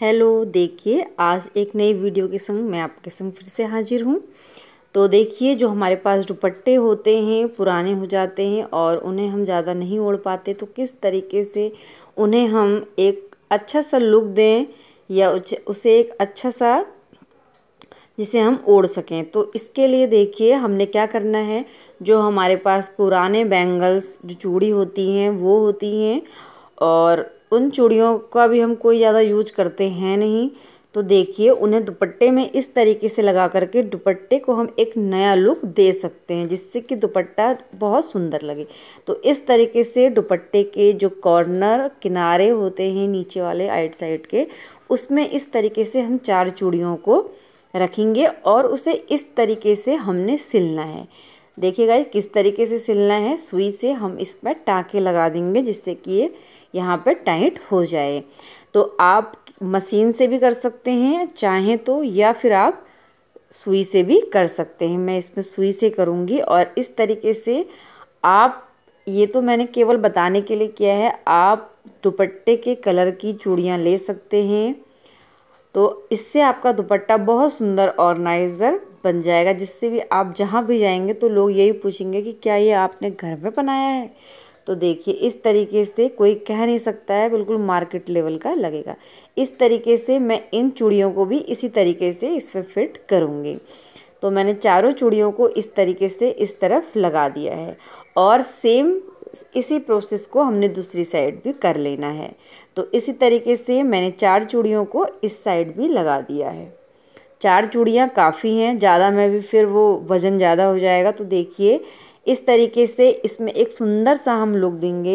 hello देखिए आज एक नई वीडियो के संग मैं आपके संग फिर से हाजिर हूँ तो देखिए जो हमारे पास दुपट्टे होते हैं पुराने हो जाते हैं और उन्हें हम ज़्यादा नहीं ओढ़ पाते तो किस तरीके से उन्हें हम एक अच्छा सा लुक दें या उसे एक अच्छा सा जिसे हम ओढ़ सकें तो इसके लिए देखिए हमने क्या करना है जो हमारे पास पुराने बैंगल्स जो चूड़ी होती हैं वो होती हैं और उन चूड़ियों का भी हम कोई ज़्यादा यूज करते हैं नहीं तो देखिए उन्हें दुपट्टे में इस तरीके से लगा करके दुपट्टे को हम एक नया लुक दे सकते हैं जिससे कि दुपट्टा बहुत सुंदर लगे तो इस तरीके से दुपट्टे के जो कॉर्नर किनारे होते हैं नीचे वाले आइट साइड के उसमें इस तरीके से हम चार चूड़ियों को रखेंगे और उसे इस तरीके से हमने सिलना है देखिएगा किस तरीके से सिलना है सुई से हम इस पर टाँके लगा देंगे जिससे कि ये यहाँ पर टाइट हो जाए तो आप मशीन से भी कर सकते हैं चाहें तो या फिर आप सुई से भी कर सकते हैं मैं इसमें सुई से करूँगी और इस तरीके से आप ये तो मैंने केवल बताने के लिए किया है आप दुपट्टे के कलर की चूड़ियाँ ले सकते हैं तो इससे आपका दुपट्टा बहुत सुंदर ऑर्गेनाइज़र बन जाएगा जिससे भी आप जहाँ भी जाएंगे तो लोग यही पूछेंगे कि क्या ये आपने घर में बनाया है तो देखिए इस तरीके से कोई कह नहीं सकता है बिल्कुल मार्केट लेवल का लगेगा इस तरीके से मैं इन चूड़ियों को भी इसी तरीके से इस पर फिट करूँगी तो मैंने चारों चूड़ियों को इस तरीके से इस तरफ लगा दिया है और सेम इसी प्रोसेस को हमने दूसरी साइड भी कर लेना है तो इसी तरीके से मैंने चार चूड़ियों को इस साइड भी लगा दिया है चार चूड़ियाँ काफ़ी हैं ज़्यादा में भी फिर वो वज़न ज़्यादा हो जाएगा तो देखिए इस तरीके से इसमें एक सुंदर सा हम लुक देंगे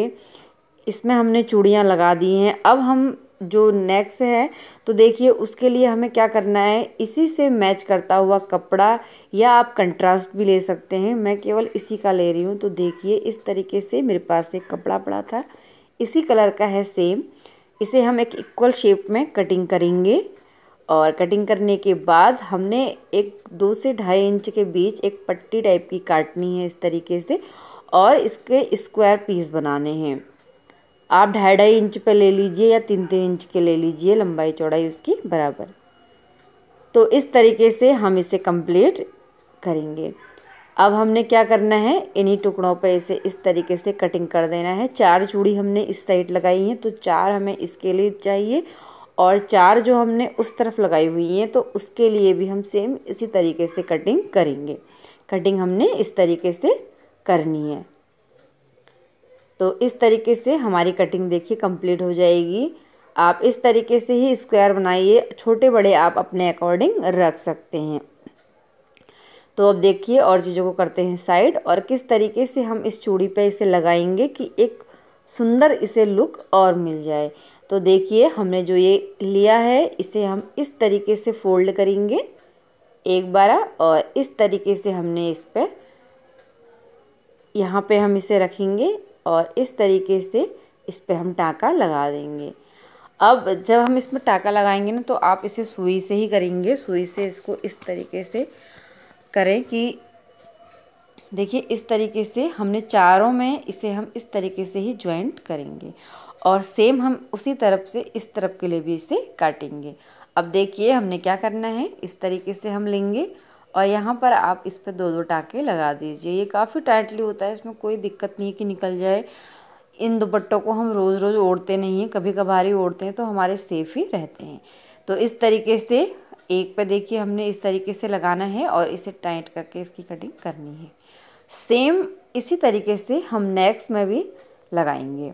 इसमें हमने चूड़ियाँ लगा दी हैं अब हम जो नेक्स है तो देखिए उसके लिए हमें क्या करना है इसी से मैच करता हुआ कपड़ा या आप कंट्रास्ट भी ले सकते हैं मैं केवल इसी का ले रही हूँ तो देखिए इस तरीके से मेरे पास एक कपड़ा पड़ा था इसी कलर का है सेम इसे हम एक इक्वल शेप में कटिंग करेंगे और कटिंग करने के बाद हमने एक दो से ढाई इंच के बीच एक पट्टी टाइप की काटनी है इस तरीके से और इसके स्क्वायर पीस बनाने हैं आप ढाई ढाई इंच पे ले लीजिए या तीन तीन इंच के ले लीजिए लंबाई चौड़ाई उसकी बराबर तो इस तरीके से हम इसे कंप्लीट करेंगे अब हमने क्या करना है इन्हीं टुकड़ों पर इसे इस तरीके से कटिंग कर देना है चार चूड़ी हमने इस साइड लगाई है तो चार हमें इसके लिए चाहिए और चार जो हमने उस तरफ लगाई हुई हैं तो उसके लिए भी हम सेम इसी तरीके से कटिंग करेंगे कटिंग हमने इस तरीके से करनी है तो इस तरीके से हमारी कटिंग देखिए कंप्लीट हो जाएगी आप इस तरीके से ही स्क्वायर बनाइए छोटे बड़े आप अपने अकॉर्डिंग रख सकते हैं तो अब देखिए और चीज़ों को करते हैं साइड और किस तरीके से हम इस चूड़ी पे इसे लगाएंगे कि एक सुंदर इसे लुक और मिल जाए तो देखिए हमने जो ये लिया है इसे हम इस तरीके से फोल्ड करेंगे एक बारा और इस तरीके से हमने इस पर यहाँ पे हम इसे रखेंगे और इस तरीके से इस पर हम टाँका लगा देंगे अब जब हम इसमें टाका लगाएंगे ना तो आप इसे सुई से ही करेंगे सुई से इसको इस तरीके से करें कि देखिए इस तरीके से हमने चारों में इसे हम इस तरीके से ही ज्वाइंट करेंगे और सेम हम उसी तरफ से इस तरफ के लिए भी इसे काटेंगे अब देखिए हमने क्या करना है इस तरीके से हम लेंगे और यहाँ पर आप इस पर दो दो टाके लगा दीजिए ये काफ़ी टाइटली होता है इसमें कोई दिक्कत नहीं है कि निकल जाए इन दुपट्टों को हम रोज़ रोज़ ओढ़ते नहीं हैं कभी कभार ही ओढ़ते हैं तो हमारे सेफ ही रहते हैं तो इस तरीके से एक पे देखिए हमने इस तरीके से लगाना है और इसे टाइट करके इसकी कटिंग करनी है सेम इसी तरीके से हम नेक्स्ट में भी लगाएंगे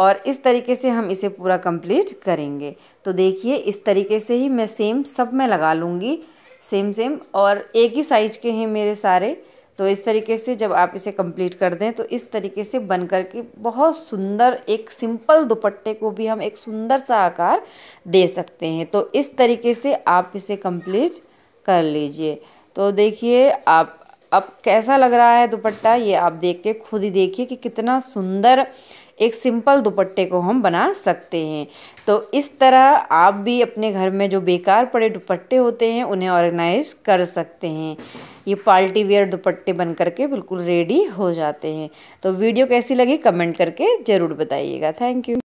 और इस तरीके से हम इसे पूरा कंप्लीट करेंगे तो देखिए इस तरीके से ही मैं सेम सब में लगा लूँगी सेम सेम और एक ही साइज़ के हैं मेरे सारे तो इस तरीके से जब आप इसे कंप्लीट कर दें तो इस तरीके से बन कर के बहुत सुंदर एक सिंपल दुपट्टे को भी हम एक सुंदर सा आकार दे सकते हैं तो इस तरीके से आप इसे कंप्लीट कर लीजिए तो देखिए आप अब कैसा लग रहा है दुपट्टा ये आप देख के खुद ही देखिए कि कितना सुंदर एक सिंपल दुपट्टे को हम बना सकते हैं तो इस तरह आप भी अपने घर में जो बेकार पड़े दुपट्टे होते हैं उन्हें ऑर्गेनाइज कर सकते हैं ये पार्टी वेयर दुपट्टे बन करके बिल्कुल रेडी हो जाते हैं तो वीडियो कैसी लगी कमेंट करके ज़रूर बताइएगा थैंक यू